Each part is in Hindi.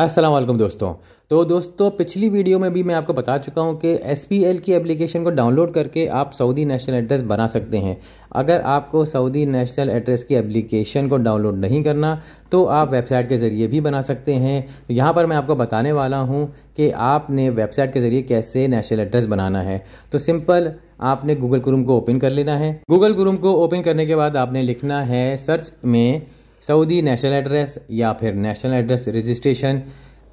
अस्सलाम वालेकुम दोस्तों तो दोस्तों पिछली वीडियो में भी मैं आपको बता चुका हूं कि एस की एप्लीकेशन को डाउनलोड करके आप सऊदी नेशनल एड्रेस बना सकते हैं अगर आपको सऊदी नेशनल एड्रेस की एप्लीकेशन को डाउनलोड नहीं करना तो आप वेबसाइट के ज़रिए भी बना सकते हैं तो यहाँ पर मैं आपको बताने वाला हूँ कि आपने वेबसाइट के ज़रिए कैसे नेशनल एड्रेस बनाना है तो सिंपल आपने गूगल क्रूम को ओपन कर लेना है गूगल क्रूम को ओपन करने के बाद आपने लिखना है सर्च में सऊदी नेशनल एड्रेस या फिर नेशनल एड्रेस रजिस्ट्रेशन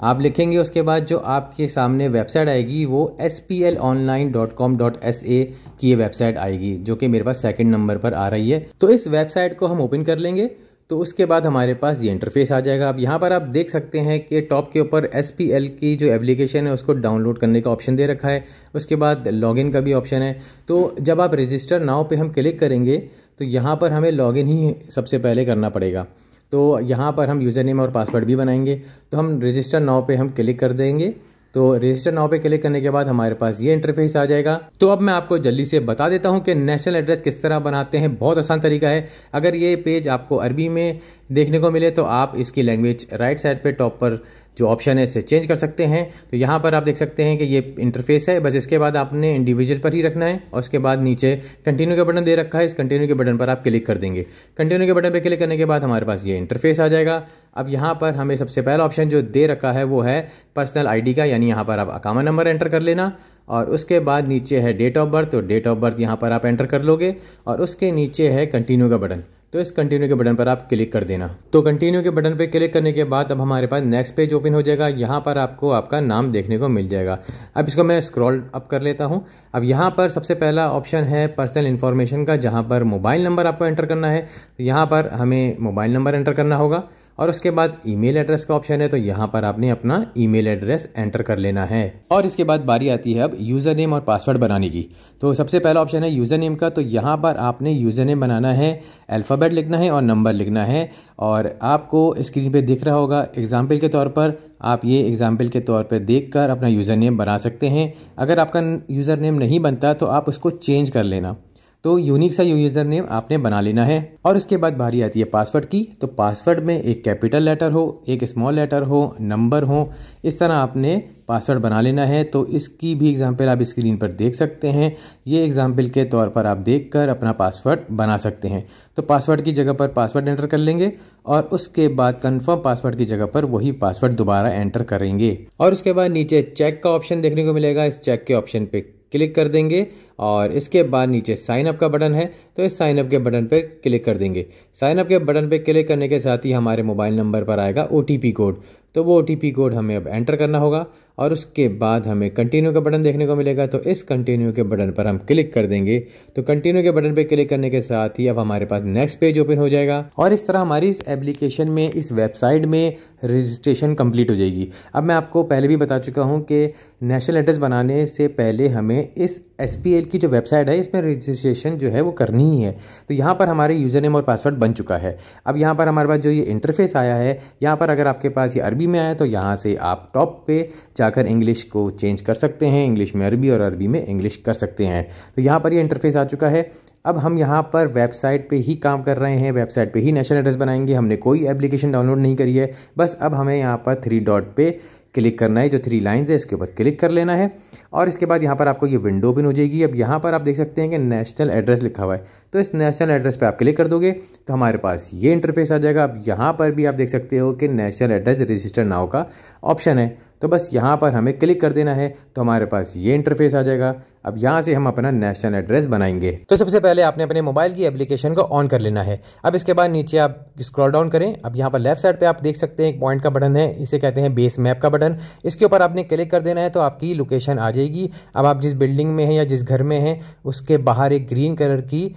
आप लिखेंगे उसके बाद जो आपके सामने वेबसाइट आएगी वो S P L online dot com dot S A की ये वेबसाइट आएगी जो कि मेरे पास सेकंड नंबर पर आ रही है तो इस वेबसाइट को हम ओपन कर लेंगे तो उसके बाद हमारे पास ये इंटरफेस आ जाएगा अब यहाँ पर आप देख सकते हैं कि टॉप के ऊपर एस पी एल की जो एप्लीकेशन है उसको डाउनलोड करने का ऑप्शन दे रखा है उसके बाद लॉगिन का भी ऑप्शन है तो जब आप रजिस्टर नाव पे हम क्लिक करेंगे तो यहाँ पर हमें लॉगिन ही सबसे पहले करना पड़ेगा तो यहाँ पर हम यूज़र नेम और पासवर्ड भी बनाएंगे तो हम रजिस्टर नाव पे हम क्लिक कर देंगे तो रजिस्टर नाव पे क्लिक करने के बाद हमारे पास ये इंटरफेस आ जाएगा तो अब मैं आपको जल्दी से बता देता हूँ कि नेशनल एड्रेस किस तरह बनाते हैं बहुत आसान तरीका है अगर ये पेज आपको अरबी में देखने को मिले तो आप इसकी लैंग्वेज राइट साइड पे टॉप पर जो ऑप्शन है इसे चेंज कर सकते हैं तो यहाँ पर आप देख सकते हैं कि ये इंटरफेस है बस इसके बाद आपने इंडिविजुअल पर ही रखना है और उसके बाद नीचे कंटिन्यू का बटन दे रखा है इस कंटिन्यू के बटन पर आप क्लिक कर देंगे कंटिन्यू के बटन पर क्लिक करने के बाद हमारे पास ये इंटरफेस आ जाएगा अब यहाँ पर हमें सबसे पहला ऑप्शन जो दे रखा है वो है पर्सनल आई का यानी यहाँ पर आप अकामा नंबर एंटर कर लेना और उसके बाद नीचे है डेट ऑफ बर्थ तो डेट ऑफ बर्थ यहाँ पर आप एंटर कर लोगे और उसके नीचे है कंटिन्यू का बटन तो इस कंटिन्यू के बटन पर आप क्लिक कर देना तो कंटिन्यू के बटन पर क्लिक करने के बाद अब हमारे पास नेक्स्ट पेज ओपन हो जाएगा यहाँ पर आपको आपका नाम देखने को मिल जाएगा अब इसको मैं स्क्रॉल अप कर लेता हूँ अब यहाँ पर सबसे पहला ऑप्शन है पर्सनल इन्फॉर्मेशन का जहाँ पर मोबाइल नंबर आपको एंटर करना है तो यहाँ पर हमें मोबाइल नंबर एंटर करना होगा और उसके बाद ईमेल एड्रेस का ऑप्शन है तो यहाँ पर आपने अपना ईमेल एड्रेस एंटर कर लेना है और इसके बाद बारी आती है अब यूज़र नेम और पासवर्ड बनाने की तो सबसे पहला ऑप्शन है यूज़र नेम का तो यहाँ पर आपने यूज़र नेम बनाना है अल्फ़ाबेट लिखना है और नंबर लिखना है और आपको स्क्रीन पर दिख रहा होगा एग्ज़ाम्पल के तौर पर आप ये एग्ज़ाम्पल के तौर पर देख कर अपना यूज़र नेम बना सकते हैं अगर आपका यूज़र नेम नहीं बनता तो आप उसको चेंज कर लेना तो यूनिक सा यूजर नेम आपने बना लेना है और उसके बाद बारी आती है पासवर्ड की तो पासवर्ड में एक कैपिटल लेटर हो एक स्मॉल लेटर हो नंबर हो इस तरह आपने पासवर्ड बना लेना है तो इसकी भी एग्जाम्पल आप स्क्रीन पर देख सकते हैं ये एग्जाम्पल के तौर पर आप देख कर अपना पासवर्ड बना सकते हैं तो पासवर्ड की जगह पर पासवर्ड एंटर कर लेंगे और उसके बाद कंफर्म पासवर्ड की जगह पर वही पासवर्ड दोबारा एंटर करेंगे और उसके बाद नीचे चेक का ऑप्शन देखने को मिलेगा इस चेक के ऑप्शन पे क्लिक कर देंगे और इसके बाद नीचे साइन अप का बटन है तो इस साइन अप के बटन पर क्लिक कर देंगे साइन अप के बटन पर क्लिक करने के साथ ही हमारे मोबाइल नंबर पर आएगा ओ कोड तो वो ओ कोड हमें अब एंटर करना होगा और उसके बाद हमें कंटिन्यू का बटन देखने को मिलेगा तो इस कंटिन्यू के बटन पर हम क्लिक कर देंगे तो कंटिन्यू के बटन पर क्लिक करने के साथ ही अब हमारे पास नेक्स्ट पेज ओपन हो जाएगा और इस तरह हमारी इस एप्लीकेशन में इस वेबसाइट में रजिस्ट्रेशन कंप्लीट हो जाएगी अब मैं आपको पहले भी बता चुका हूँ कि नेशनल एड्रेस बनाने से पहले हमें इस एस की जो वेबसाइट है इसमें रजिस्ट्रेशन जो है वो करनी ही है तो यहाँ पर हमारे यूज़र नेम और पासवर्ड बन चुका है अब यहाँ पर हमारे पास जो ये इंटरफेस आया है यहाँ पर अगर आपके पास ये अरबी में आया तो यहाँ से आप टॉप पे जाकर इंग्लिश को चेंज कर सकते हैं इंग्लिश में अरबी और अरबी में इंग्लिश कर सकते हैं तो यहाँ पर ये यह इंटरफेस आ चुका है अब हम यहाँ पर वेबसाइट पे ही काम कर रहे हैं वेबसाइट पे ही नेशनल एड्रेस बनाएंगे हमने कोई एप्लीकेशन डाउनलोड नहीं करी है बस अब हमें यहाँ पर थ्री डॉट पे क्लिक करना है जो थ्री लाइंस है इसके ऊपर क्लिक कर लेना है और इसके बाद यहाँ पर आपको ये विंडो ओपन हो जाएगी अब यहाँ पर आप देख सकते हैं कि नेशनल एड्रेस लिखा हुआ है तो इस नेशनल एड्रेस पे आप क्लिक कर दोगे तो हमारे पास ये इंटरफेस आ जाएगा अब यहाँ पर भी आप देख सकते हो कि नेशनल एड्रेस रजिस्टर नाव का ऑप्शन है तो बस यहाँ पर हमें क्लिक कर देना है तो हमारे पास ये इंटरफेस आ जाएगा अब यहाँ से हम अपना नेशनल एड्रेस बनाएंगे तो सबसे पहले आपने अपने मोबाइल की एप्लीकेशन को ऑन कर लेना है अब इसके बाद नीचे आप स्क्रॉल डाउन करें अब यहाँ पर लेफ्ट साइड पे आप देख सकते हैं एक पॉइंट का बटन है इसे कहते हैं बेस मैप का बटन इसके ऊपर आपने क्लिक कर देना है तो आपकी लोकेशन आ जाएगी अब आप जिस बिल्डिंग में हैं या जिस घर में हैं उसके बाहर एक ग्रीन कलर की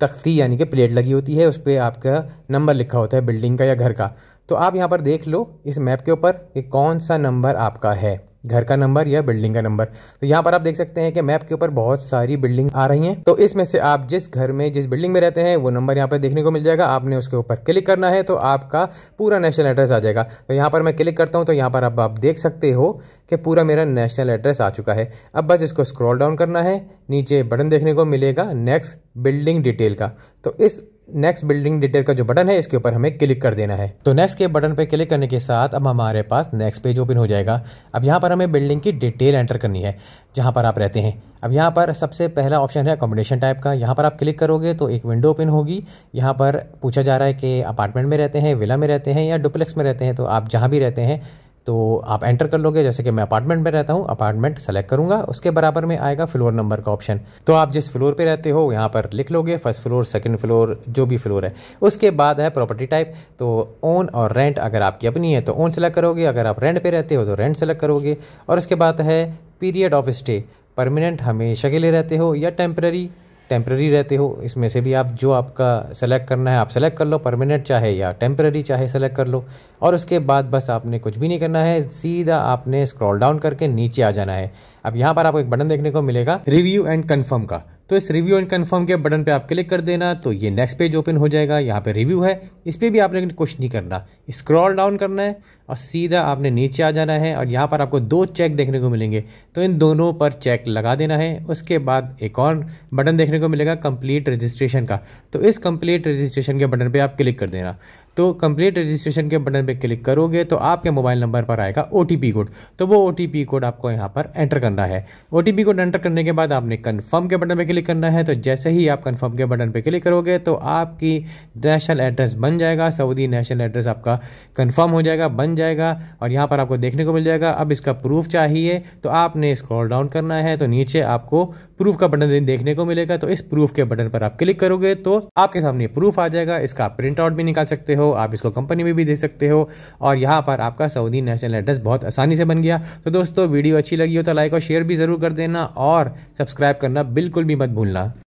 तख्ती यानी कि प्लेट लगी होती है उस पर आपका नंबर लिखा होता है बिल्डिंग का या घर का तो आप यहाँ पर देख लो इस मैप के ऊपर कि कौन सा नंबर आपका है घर का नंबर या बिल्डिंग का नंबर तो यहाँ पर आप देख सकते हैं कि मैप के ऊपर बहुत सारी बिल्डिंग आ रही हैं तो इसमें से आप जिस घर में जिस बिल्डिंग में रहते हैं वो नंबर यहाँ पर देखने को मिल जाएगा आपने उसके ऊपर क्लिक करना है तो आपका पूरा नेशनल एड्रेस आ जाएगा तो यहाँ पर मैं क्लिक करता हूँ तो यहाँ पर अब आप देख सकते हो कि पूरा मेरा नेशनल एड्रेस आ चुका है अब बस इसको स्क्रॉल डाउन करना है नीचे बटन देखने को मिलेगा नेक्स्ट बिल्डिंग डिटेल का तो इस नेक्स्ट बिल्डिंग डिटेल का जो बटन है इसके ऊपर हमें क्लिक कर देना है तो नेक्स्ट के बटन पर क्लिक करने के साथ अब हमारे पास नेक्स्ट पेज ओपन हो जाएगा अब यहाँ पर हमें बिल्डिंग की डिटेल एंटर करनी है जहाँ पर आप रहते हैं अब यहाँ पर सबसे पहला ऑप्शन है अकोमोडेशन टाइप का यहाँ पर आप क्लिक करोगे तो एक विंडो ओपन होगी यहाँ पर पूछा जा रहा है कि अपार्टमेंट में रहते हैं विला में रहते हैं या डुप्लेक्स में रहते हैं तो आप जहाँ भी रहते हैं तो आप एंटर कर लोगे जैसे कि मैं अपार्टमेंट में रहता हूँ अपार्टमेंट सेलेक्ट करूँगा उसके बराबर में आएगा फ्लोर नंबर का ऑप्शन तो आप जिस फ्लोर पे रहते हो यहाँ पर लिख लोगे फर्स्ट फ्लोर सेकंड फ्लोर जो भी फ्लोर है उसके बाद है प्रॉपर्टी टाइप तो ओन और रेंट अगर आपकी अपनी है तो ओन सेलेक्ट करोगे अगर आप रेंट पर रहते हो तो रेंट सेलेक्ट करोगे और उसके बाद है पीरियड ऑफ स्टे परमानेंट हमेशा के लिए रहते हो या टेम्प्रेरी टेम्प्रेरी रहते हो इसमें से भी आप जो आपका सेलेक्ट करना है आप सेलेक्ट कर लो परमानेंट चाहे या टेम्प्रेरी चाहे सेलेक्ट कर लो और उसके बाद बस आपने कुछ भी नहीं करना है सीधा आपने स्क्रॉल डाउन करके नीचे आ जाना है अब यहाँ पर आपको एक बटन देखने को मिलेगा रिव्यू एंड कन्फर्म का तो इस रिव्यू एंड कन्फर्म के बटन पे आप क्लिक कर देना तो ये नेक्स्ट पेज ओपन हो जाएगा यहाँ पे रिव्यू है इस पर भी आपने कुछ नहीं करना स्क्रॉल डाउन करना है और सीधा आपने नीचे आ जाना है और यहाँ पर आपको दो चेक देखने को मिलेंगे तो इन दोनों पर चेक लगा देना है उसके बाद एक और बटन देखने को मिलेगा कंप्लीट रजिस्ट्रेशन का तो इस कंप्लीट रजिस्ट्रेशन के बटन पर आप क्लिक कर देना तो कंप्लीट रजिस्ट्रेशन के बटन पर क्लिक करोगे तो आपके मोबाइल नंबर पर आएगा ओ कोड तो वो ओ कोड आपको यहाँ पर एंटर करना है ओ कोड एंटर करने के बाद आपने कन्फर्म के बटन पर क्लिक करना है तो जैसे ही आप कन्फर्म के बटन पर क्लिक करोगे तो आपकी नेशनल एड्रेस बन जाएगा सऊदी नेशनल एड्रेस आपका कन्फर्म हो जाएगा बन जाएगा और यहाँ पर आपको देखने को मिल जाएगा अब इसका प्रूफ चाहिए तो आपने स्क्रॉल डाउन करना है तो नीचे आपको प्रूफ का बटन देखने को मिलेगा तो इस प्रूफ के बटन पर आप क्लिक करोगे तो आपके सामने प्रूफ आ जाएगा इसका आप प्रिंट आउट भी निकाल सकते हो आप इसको कंपनी में भी दे सकते हो और यहाँ पर आपका सऊदी नेशनल एड्रेस बहुत आसानी से बन गया तो दोस्तों वीडियो अच्छी लगी हो तो लाइक और शेयर भी ज़रूर कर देना और सब्सक्राइब करना बिल्कुल भी मत भूलना